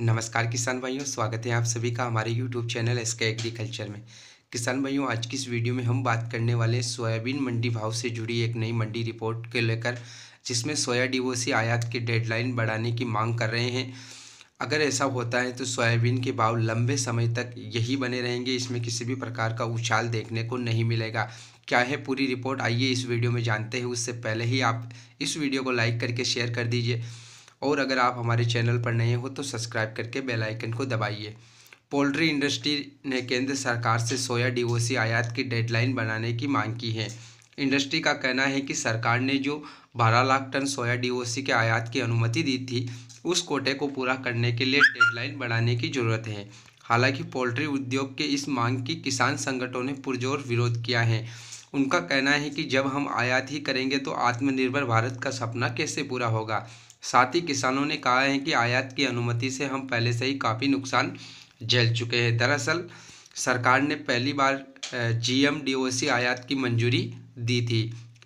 नमस्कार किसान भाइयों स्वागत है आप सभी का हमारे YouTube channel S K agriculture में किसान भाइयों आज की इस वीडियो में हम बात करने वाले सोयाबीन मंडी भाव से जुड़ी एक नई मंडी रिपोर्ट के लेकर जिसमें सोया डिवोसी आयात की डेडलाइन बढ़ाने की मांग कर रहे हैं अगर ऐसा होता है तो सोयाबीन के भाव लंबे समय तक यही बने रहेंगे इसमें किसी भी प्रकार का उछाल देखने को नहीं मिलेगा क्या है पूरी रिपोर्ट आइए इस वीडियो में जानते हैं उससे पहले ही आप इस वीडियो को लाइक करके शेयर कर दीजिए और अगर आप हमारे चैनल पर नए हो तो सब्सक्राइब करके बेल आइकन को दबाइए पोल्ट्री इंडस्ट्री ने केंद्र सरकार से सोया डीओसी आयात की डेडलाइन बनाने की मांग की है इंडस्ट्री का कहना है कि सरकार ने जो 12 लाख टन सोया डीओसी के आयात की अनुमति दी थी उस कोटे को पूरा करने के लिए डेडलाइन बढ़ाने की ज़रूरत है हालांकि पोल्ट्री उद्योग के इस मांग की किसान संगठनों ने पुरजोर विरोध किया है उनका कहना है कि जब हम आयात ही करेंगे तो आत्मनिर्भर भारत का सपना कैसे पूरा होगा साथ ही किसानों ने कहा है कि आयात की अनुमति से हम पहले से ही काफ़ी नुकसान झेल चुके हैं दरअसल सरकार ने पहली बार जी आयात की मंजूरी दी थी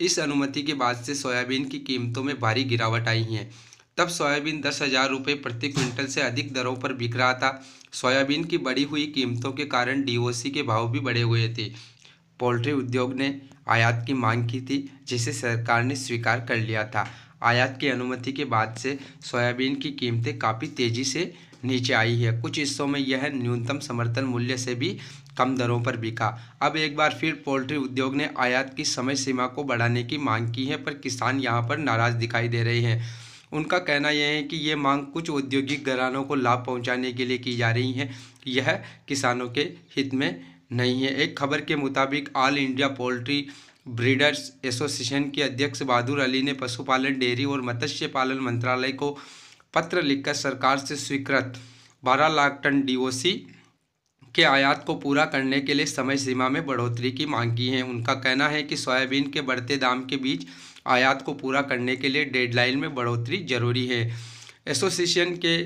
इस अनुमति के बाद से सोयाबीन की कीमतों में भारी गिरावट आई है तब सोयाबीन दस हज़ार रुपये प्रति क्विंटल से अधिक दरों पर बिक रहा था सोयाबीन की बढ़ी हुई कीमतों के कारण डीओसी के भाव भी बढ़े हुए थे पोल्ट्री उद्योग ने आयात की मांग की थी जिसे सरकार ने स्वीकार कर लिया था आयात की अनुमति के बाद से सोयाबीन की कीमतें काफ़ी तेज़ी से नीचे आई है कुछ हिस्सों में यह न्यूनतम समर्थन मूल्य से भी कम दरों पर बिका अब एक बार फिर पोल्ट्री उद्योग ने आयात की समय सीमा को बढ़ाने की मांग की है पर किसान यहाँ पर नाराज़ दिखाई दे रहे हैं उनका कहना यह है कि ये मांग कुछ औद्योगिक घरानों को लाभ पहुंचाने के लिए की जा रही है यह किसानों के हित में नहीं है एक खबर के मुताबिक all India poultry breeders association के अध्यक्ष बहादुर अली ने पशुपालन डेयरी और मत्स्य पालन मंत्रालय को पत्र लिखकर सरकार से स्वीकृत 12 लाख टन डीओसी के आयात को पूरा करने के लिए समय सीमा में बढ़ोतरी की मांग की है उनका कहना है कि सोयाबीन के बढ़ते दाम के बीच आयात को पूरा करने के लिए डेडलाइन में बढ़ोतरी जरूरी है एसोसिएशन के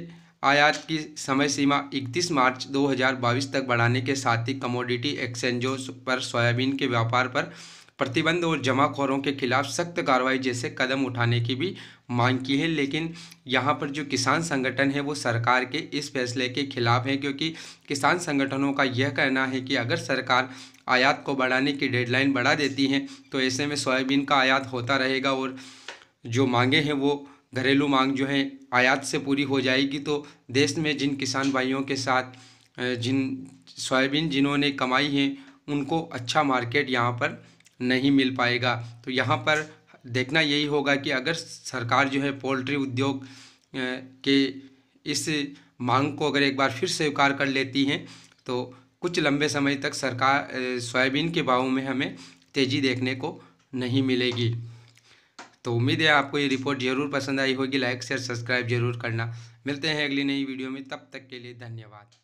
आयात की समय सीमा 31 मार्च 2022 तक बढ़ाने के साथ ही कमोडिटी एक्सचेंजों पर सोयाबीन के व्यापार पर प्रतिबंध और जमाखोरों के खिलाफ सख्त कार्रवाई जैसे कदम उठाने की भी मांग की है लेकिन यहाँ पर जो किसान संगठन है वो सरकार के इस फैसले के खिलाफ है क्योंकि किसान संगठनों का यह कहना है कि अगर सरकार आयात को बढ़ाने की डेडलाइन बढ़ा देती है तो ऐसे में सोयाबीन का आयात होता रहेगा और जो मांगे हैं वो घरेलू मांग जो है आयात से पूरी हो जाएगी तो देश में जिन किसान भाइयों के साथ जिन सोयाबीन जिन्होंने कमाई है उनको अच्छा मार्केट यहाँ पर नहीं मिल पाएगा तो यहाँ पर देखना यही होगा कि अगर सरकार जो है पोल्ट्री उद्योग के इस मांग को अगर एक बार फिर स्वीकार कर लेती हैं तो कुछ लंबे समय तक सरकार सोयाबीन के भाव में हमें तेज़ी देखने को नहीं मिलेगी तो उम्मीद है आपको ये रिपोर्ट जरूर पसंद आई होगी लाइक शेयर सब्सक्राइब जरूर करना मिलते हैं अगली नई वीडियो में तब तक के लिए धन्यवाद